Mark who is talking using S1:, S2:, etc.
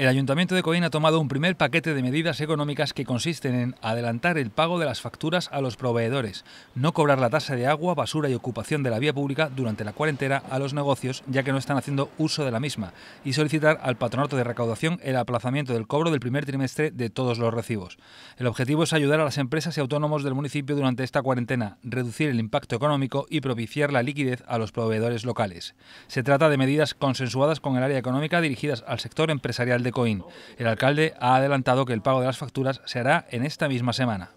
S1: El Ayuntamiento de Coín ha tomado un primer paquete de medidas económicas que consisten en adelantar el pago de las facturas a los proveedores, no cobrar la tasa de agua, basura y ocupación de la vía pública durante la cuarentena a los negocios ya que no están haciendo uso de la misma y solicitar al Patronato de Recaudación el aplazamiento del cobro del primer trimestre de todos los recibos. El objetivo es ayudar a las empresas y autónomos del municipio durante esta cuarentena, reducir el impacto económico y propiciar la liquidez a los proveedores locales. Se trata de medidas consensuadas con el área económica dirigidas al sector empresarial de el alcalde ha adelantado que el pago de las facturas se hará en esta misma semana.